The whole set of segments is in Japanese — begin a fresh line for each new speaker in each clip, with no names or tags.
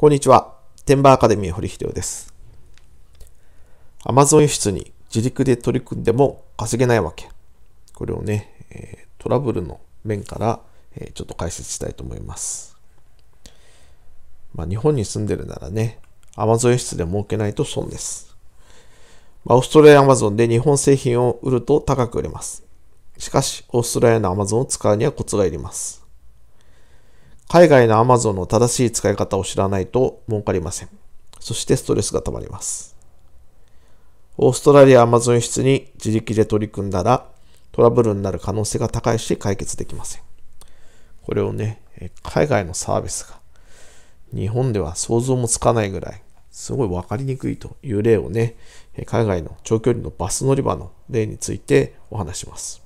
こんにちは。テンバーアカデミー堀秀夫です。アマゾン輸出に自力で取り組んでも稼げないわけ。これをね、えトラブルの面から、えちょっと解説したいと思います。まあ、日本に住んでるならね、アマゾン輸出で儲けないと損です。まあ、オーストラリアアマゾンで日本製品を売ると高く売れます。しかし、オーストラリアのアマゾンを使うにはコツがいります。海外の Amazon の正しい使い方を知らないと儲かりません。そしてストレスが溜まります。オーストラリア Amazon に自力で取り組んだらトラブルになる可能性が高いし解決できません。これをね、海外のサービスが日本では想像もつかないぐらいすごい分かりにくいという例をね、海外の長距離のバス乗り場の例についてお話します。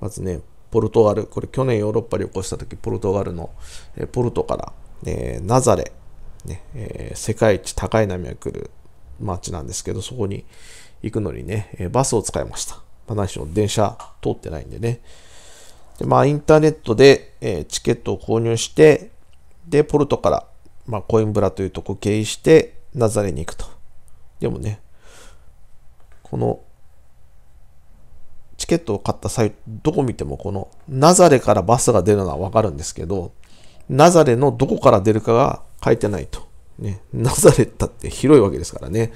まずね、ポルトガル、これ去年ヨーロッパ旅行した時、ポルトガルの、えポルトから、えー、ナザレ、ねえー、世界一高い波が来る街なんですけど、そこに行くのにね、えバスを使いました。まあ、何しろ電車通ってないんでね。でまあ、インターネットで、えチケットを購入して、で、ポルトから、まあ、コインブラというとこ経由して、ナザレに行くと。でもね、このチケットを買った際、どこ見てもこのナザレからバスが出るのはわかるんですけど、ナザレのどこから出るかが書いてないと。ね、ナザレだって広いわけですからね。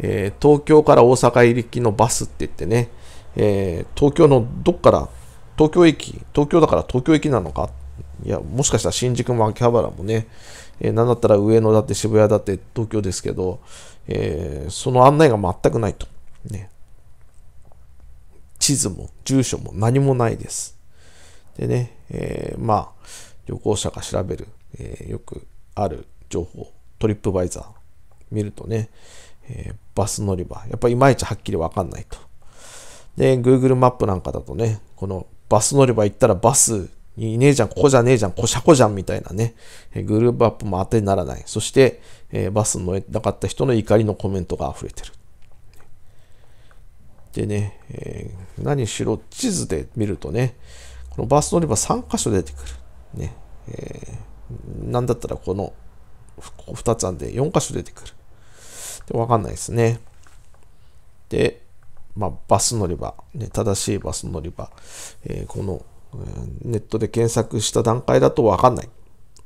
えー、東京から大阪入りきのバスって言ってね、えー、東京のどっから、東京駅、東京だから東京駅なのか、いや、もしかしたら新宿も秋葉原もね、えー、なんだったら上野だって渋谷だって東京ですけど、えー、その案内が全くないと。ね、地図も住所も何もないです。でね、えー、まあ、旅行者が調べる、えー、よくある情報、トリップバイザー見るとね、えー、バス乗り場、やっぱいまいちはっきりわかんないと。で、Google マップなんかだとね、このバス乗り場行ったらバスにいねえじゃん、ここじゃねえじゃん、こしゃこじゃんみたいなね、えー、グループアップも当てにならない。そして、えー、バスに乗れなかった人の怒りのコメントが溢れてる。でね、えー、何しろ地図で見るとね、このバス乗り場3箇所出てくる。ね、えー、なんだったらこの2つあんで4箇所出てくる。で、わかんないですね。で、まあ、バス乗り場、ね、正しいバス乗り場、えー、この、ネットで検索した段階だとわかんない。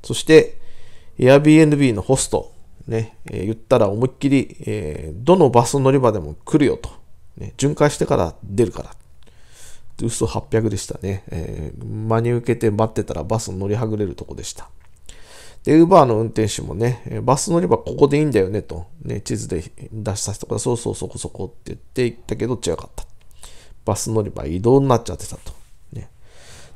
そして、Airbnb のホスト、ね、えー、言ったら思いっきり、えー、どのバス乗り場でも来るよと。ね、巡回してから出るから。嘘800でしたね、えー、真に受けて待ってたらバス乗りはぐれるとこでした。で、ウーバーの運転手もね、バス乗ればここでいいんだよねと、ね、地図で出した人がそうそうそこそこって言って行ったけど違かった。バス乗り場移動になっちゃってたと。ね、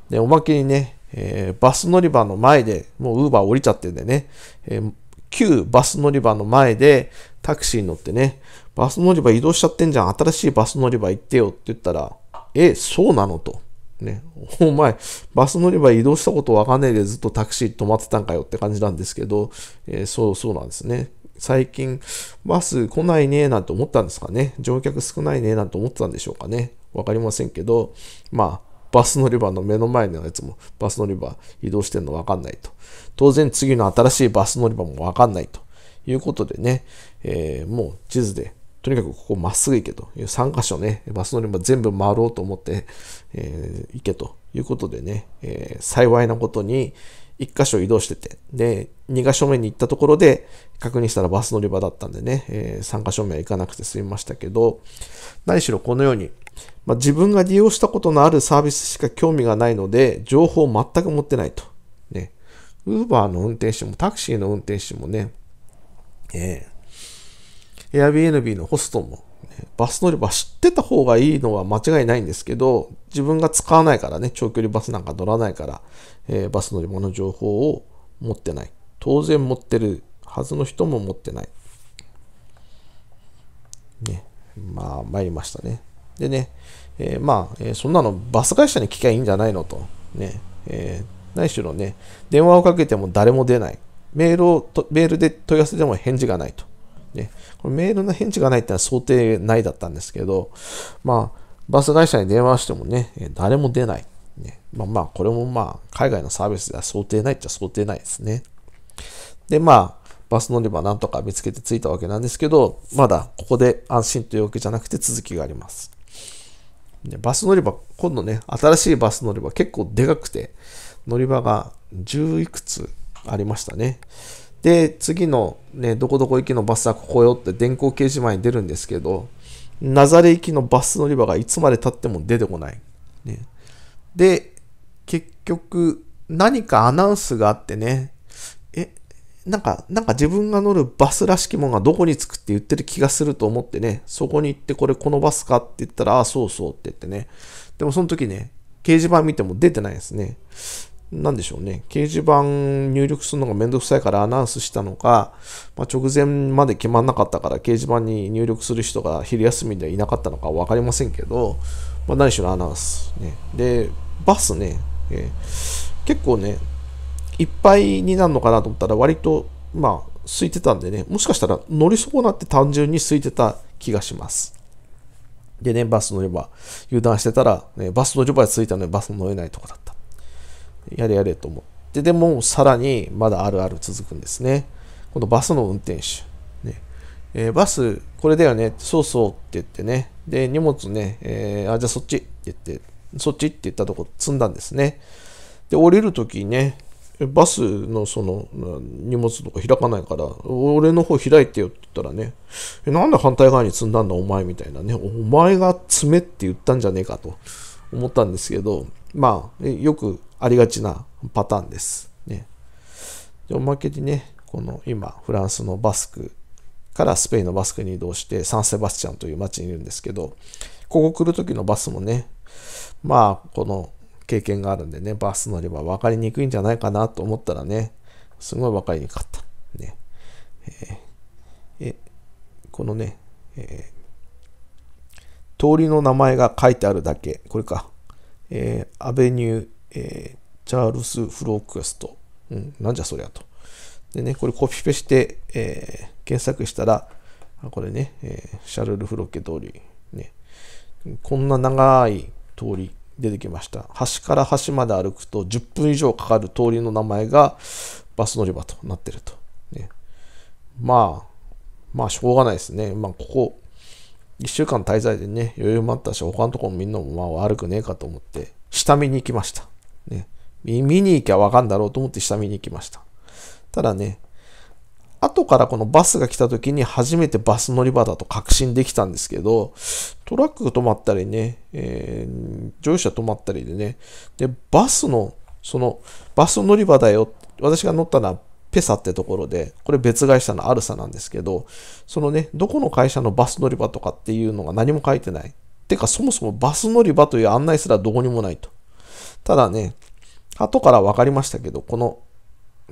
で、おまけにね、えー、バス乗り場の前で、もうウーバー降りちゃってんだよね、えー、旧バス乗り場の前でタクシーに乗ってね、バス乗り場移動しちゃってんじゃん。新しいバス乗り場行ってよって言ったら、え、そうなのと。ね、お前、バス乗り場移動したことわかんねえでずっとタクシー止まってたんかよって感じなんですけど、えー、そうそうなんですね。最近、バス来ないねなんて思ったんですかね。乗客少ないねなんて思ってたんでしょうかね。わかりませんけど、まあ、バス乗り場の目の前のやつも、バス乗り場移動してんのわかんないと。当然、次の新しいバス乗り場もわかんないということでね、えー、もう地図でとにかくここまっすぐ行けという3箇所ね、バス乗り場全部回ろうと思って、えー、行けということでね、えー、幸いなことに1箇所移動してて、で、2箇所目に行ったところで確認したらバス乗り場だったんでね、えー、3箇所目は行かなくて済みましたけど、何しろこのように、まあ、自分が利用したことのあるサービスしか興味がないので、情報を全く持ってないと。ね。ウーバーの運転手もタクシーの運転手もね、えー、Airbnb のホストも、ね、バス乗り場知ってた方がいいのは間違いないんですけど、自分が使わないからね、長距離バスなんか乗らないから、えー、バス乗り場の情報を持ってない。当然持ってるはずの人も持ってない。ね、まあ、参りましたね。でね、えー、まあ、えー、そんなのバス会社に聞きゃいいんじゃないのと。ね、えー、何しろね、電話をかけても誰も出ない。メールをメールで問い合わせても返事がないと。ね、これメールの返事がないってのは想定内だったんですけど、まあ、バス会社に電話してもね、誰も出ない。ね、まあまあ、これもまあ、海外のサービスでは想定ないっちゃ想定ないですね。で、まあ、バス乗り場なんとか見つけて着いたわけなんですけど、まだここで安心というわけじゃなくて続きがあります。でバス乗り場、今度ね、新しいバス乗り場結構でかくて、乗り場が10いくつありましたね。で、次のね、どこどこ行きのバスはここよって電光掲示板に出るんですけど、ナザレ行きのバス乗り場がいつまで経っても出てこない。ね、で、結局、何かアナウンスがあってね、え、なんか、なんか自分が乗るバスらしきものがどこに着くって言ってる気がすると思ってね、そこに行ってこれこのバスかって言ったら、ああ、そうそうって言ってね。でもその時ね、掲示板見ても出てないですね。なんでしょうね、掲示板入力するのがめんどくさいからアナウンスしたのか、まあ、直前まで決まんなかったから掲示板に入力する人が昼休みではいなかったのか分かりませんけど、まあ、何しろアナウンス、ね。で、バスね、えー、結構ね、いっぱいになるのかなと思ったら割と、まあ、空いてたんでね、もしかしたら乗り損なって単純に空いてた気がします。でね、バス乗れば、油断してたら、ね、バス乗れば着いたのにバス乗れないとこだった。やれやれと思って、でもさらにまだあるある続くんですね。このバスの運転手。ねえー、バス、これだよね。そうそうって言ってね。で、荷物ね、えー、あ、じゃあそっちって言って、そっちって言ったとこ積んだんですね。で、降りるときね、バスのその荷物とか開かないから、俺の方開いてよって言ったらね、なんで反対側に積んだんだお前みたいなね、お前が積めって言ったんじゃねえかと。思ったんですけど、まあ、よくありがちなパターンです。ね。で、おまけにね、この今、フランスのバスクからスペインのバスクに移動して、サンセバスチャンという街にいるんですけど、ここ来る時のバスもね、まあ、この経験があるんでね、バス乗れば分かりにくいんじゃないかなと思ったらね、すごい分かりにくかった。ね。えー、このね、えー通りの名前が書いてあるだけ。これか。えー、アベニュー、えー、チャールス・フロークエスト。うん、なんじゃそりゃと。でね、これコピペして、えー、検索したら、これね、えー、シャルル・フロッケ通り、ね。こんな長い通り出てきました。端から端まで歩くと10分以上かかる通りの名前がバス乗り場となってると。ね、まあ、まあ、しょうがないですね。まあ、ここ、1週間滞在でね、余裕もあったし、他のところみんなもまあ悪くねえかと思って、下見に行きました。ね、見に行きゃわかんだろうと思って下見に行きました。ただね、後からこのバスが来た時に初めてバス乗り場だと確信できたんですけど、トラック止まったりね、えー、乗車止まったりでね、で、バスの、その、バス乗り場だよ、私が乗ったのはペサってところで、これ別会社のアルサなんですけど、そのね、どこの会社のバス乗り場とかっていうのが何も書いてない。てか、そもそもバス乗り場という案内すらどこにもないと。ただね、後からわかりましたけど、この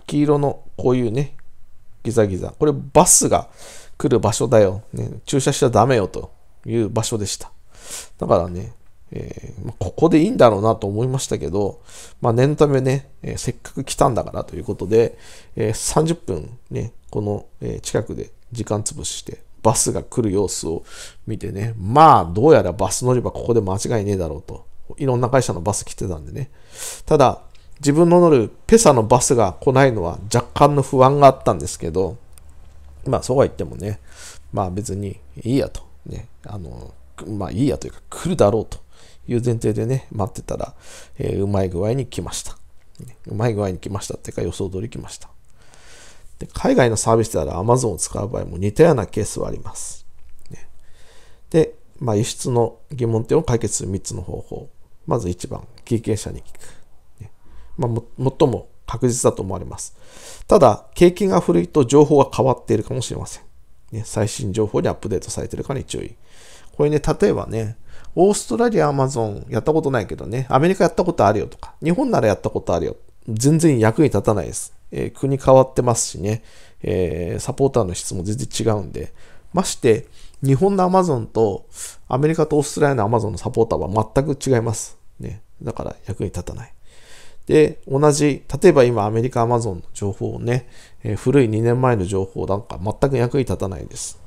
黄色のこういうね、ギザギザ、これバスが来る場所だよ。ね、駐車しちゃダメよという場所でした。だからね、えー、ここでいいんだろうなと思いましたけど、まあ、念のためね、えー、せっかく来たんだからということで、えー、30分ね、この、え近くで時間潰して、バスが来る様子を見てね、まあ、どうやらバス乗り場ここで間違いねえだろうと。いろんな会社のバス来てたんでね。ただ、自分の乗るペサのバスが来ないのは若干の不安があったんですけど、まあ、そうは言ってもね、まあ別にいいやと。ね、あの、まあいいやというか来るだろうと。いう前提でね、待ってたら、えー、うまい具合に来ました。うまい具合に来ましたっていうか予想通り来ました。で海外のサービスである Amazon を使う場合も似たようなケースはあります。ね、で、まあ、輸出の疑問点を解決する3つの方法。まず1番、経験者に聞く。ね、まあ、も最も確実だと思われます。ただ、経験が古いと情報が変わっているかもしれません。ね、最新情報にアップデートされているかに注意。これね、例えばね、オーストラリア、アマゾンやったことないけどね、アメリカやったことあるよとか、日本ならやったことあるよ。全然役に立たないです。えー、国変わってますしね、えー、サポーターの質も全然違うんで、まして、日本のアマゾンとアメリカとオーストラリアのアマゾンのサポーターは全く違います。ね、だから役に立たない。で、同じ、例えば今アメリカアマゾンの情報をね、えー、古い2年前の情報なんか全く役に立たないです。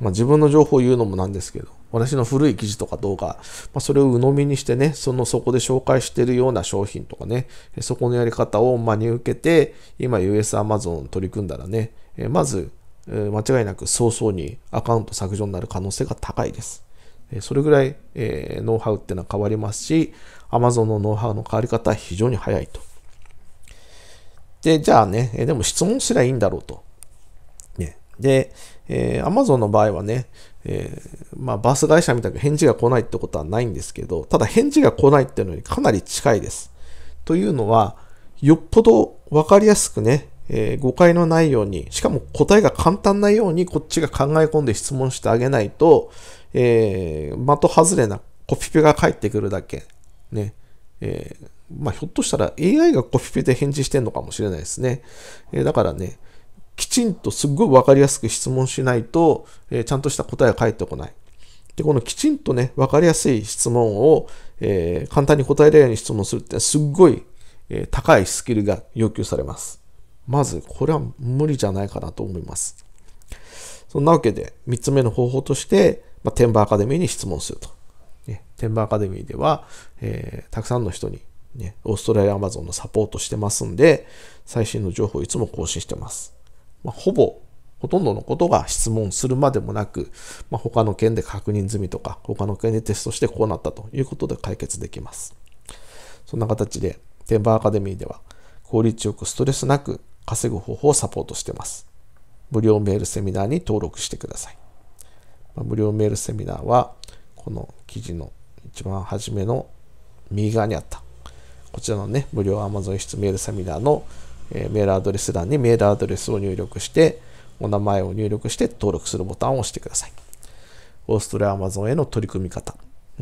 まあ自分の情報を言うのもなんですけど。私の古い記事とか動画、まあ、それを鵜呑みにしてね、そのそこで紹介しているような商品とかね、そこのやり方を真に受けて、今 US Amazon 取り組んだらね、まず、間違いなく早々にアカウント削除になる可能性が高いです。それぐらい、えノウハウっていうのは変わりますし、Amazon のノウハウの変わり方は非常に早いと。で、じゃあね、でも質問すりゃいいんだろうと。で、えー、Amazon の場合はね、えー、まあ、バス会社みたいに返事が来ないってことはないんですけど、ただ返事が来ないっていうのにかなり近いです。というのは、よっぽど分かりやすくね、えー、誤解のないように、しかも答えが簡単なようにこっちが考え込んで質問してあげないと、えー、的外れなコピペが返ってくるだけ。ね。えー、まあ、ひょっとしたら AI がコピペで返事してんのかもしれないですね。えだからね、きちんとすっごいわかりやすく質問しないと、えー、ちゃんとした答えが返ってこない。で、このきちんとね、わかりやすい質問を、えー、簡単に答えられるように質問するってすっごい、えー、高いスキルが要求されます。まず、これは無理じゃないかなと思います。そんなわけで、3つ目の方法として、まあ、テンバーアカデミーに質問すると。ね、テンバーアカデミーでは、えー、たくさんの人に、ね、オーストラリアアマゾンのサポートしてますんで、最新の情報をいつも更新してます。まあ、ほぼほとんどのことが質問するまでもなく、まあ、他の件で確認済みとか、他の件でテストしてこうなったということで解決できます。そんな形で、テンバーアカデミーでは、効率よくストレスなく稼ぐ方法をサポートしています。無料メールセミナーに登録してください。まあ、無料メールセミナーは、この記事の一番初めの右側にあった、こちらのね、無料 Amazon 室メールセミナーのえメールアドレス欄にメールアドレスを入力して、お名前を入力して登録するボタンを押してください。オーストラリアアマゾンへの取り組み方、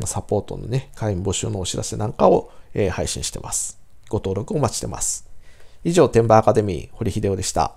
サポートのね、会員募集のお知らせなんかを、え配信してます。ご登録お待ちしてます。以上、バーアカデミー、堀秀夫でした。